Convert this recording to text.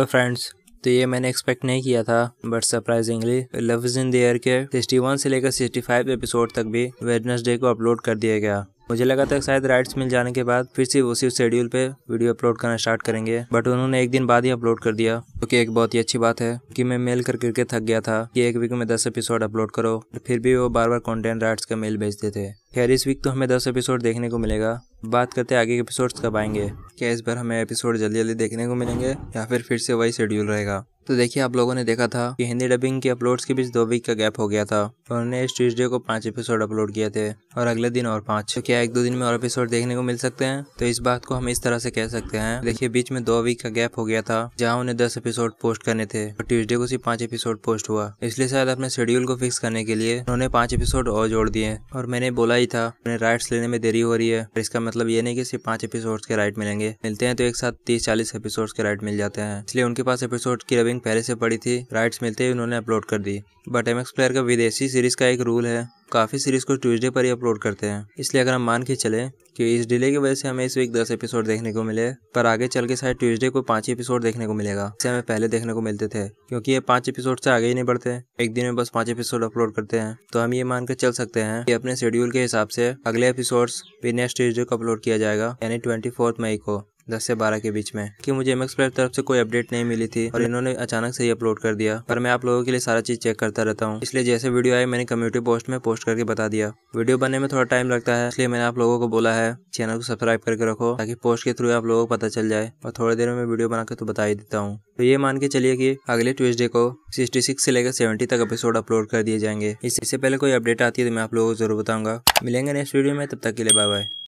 hello तो friends तो ये मैंने एक्सपेक्ट नहीं किया था but surprisingly love is in there के 61 से लेकर 65 एपिसोड तक भी वेडनेसडे को अपलोड कर दिया गया मुझे लगा था शायद राइट्स मिल जाने के बाद फिर से उसी शेड्यूल पे वीडियो अपलोड करना स्टार्ट करेंगे बट उन्होंने एक दिन बाद ही अपलोड कर दिया क्योंकि तो एक बहुत ही अच्छी बात है कि मैं मेल कर करके थक गया था कि एक वीक में दस एपिसोड अपलोड करो फिर भी वो बार बार कंटेंट राइट्स का मेल भेजते थे खैर इस वीक तो हमें दस एपिसोड देखने को मिलेगा बात करते हैं आगे के एपिसोड्स कब आएंगे क्या इस बार हमें एपिसोड जल्दी जल्दी देखने को मिलेंगे या फिर फिर से वही शेड्यूल रहेगा तो देखिए आप लोगों ने देखा था कि हिंदी डबिंग के अपलोड्स के बीच दो वीक का गैप हो गया था उन्होंने इस ट्यूजडे को पांच एपिसोड अपलोड किए थे और अगले दिन और पांच तो क्या एक दो दिन में और एपिसोड देखने को मिल सकते हैं तो इस बात को हम इस तरह से कह सकते हैं देखिए बीच में दो वीक का गैप हो गया था जहाँ उन्हें दस एपिसोड पोस्ट करने थे और ट्यूजडे को सिर्फ पांच एपिसोड पोस्ट हुआ इसलिए शायद अपने शेड्यूल को फिक्स करने के लिए उन्होंने पांच एपिसोड और जोड़ दिए और मैंने बोला ही था उन्हें राइट्स लेने में देरी हो रही है इसका मतलब ये नहीं की सिर्फ पांच एपिसोड के राइट मिलेंगे मिलते हैं तो एक साथ तीस चालीस एपिसोड के राइट मिल जाते हैं इसलिए उनके पास एपिसोड की डाइविंग पहले से पड़ी थी राइट्स मिलते ही उन्होंने अपलोड कर दी बट एम एक्स प्लेयर का विदेशी सीरीज का एक रूल है काफ़ी सीरीज को ट्यूजडे पर ही अपलोड करते हैं इसलिए अगर हम मान के चले कि इस डिले की वजह से हमें इस वीक दस एपिसोड देखने को मिले पर आगे चल के शायद ट्यूजडे को पाँच एपिसोड देखने को मिलेगा जिससे हमें पहले देखने को मिलते थे क्योंकि ये पाँच एपिसोड से आगे ही नहीं बढ़ते एक दिन में बस पाँच एपिसोड अपलोड करते हैं तो हम ये मान कर चल सकते हैं कि अपने शेड्यूल के हिसाब से अगले एपिसोड भी नेक्स्ट ट्यूजडे को अपलोड किया जाएगा यानी ट्वेंटी मई को दस से बारह के बीच में कि मुझे एम एक्सप्रेस तरफ से कोई अपडेट नहीं मिली थी और इन्होंने अचानक से ही अपलोड कर दिया पर मैं आप लोगों के लिए सारा चीज़ चेक करता रहता हूँ इसलिए जैसे वीडियो आई मैंने कम्युनिटी पोस्ट में पोस्ट करके बता दिया वीडियो बनने में थोड़ा टाइम लगता है इसलिए मैंने आप लोगों को बोला है चैनल को सब्सक्राइब करके रखो ताकि पोस्ट के थ्रू आप लोगों को पता चल जाए और थोड़ी देर में मैं वीडियो बना के तो बता ही देता हूँ तो ये मान के चलिए कि अगले ट्यूजडे को 66 से लेकर 70 तक एपिसोड अपलोड कर दिए जाएंगे इससे पहले कोई अपडेट आती है तो मैं आप लोगों को जरूर बताऊंगा मिलेंगे नेक्स्ट वीडियो में तब तक के लिए बाय बाय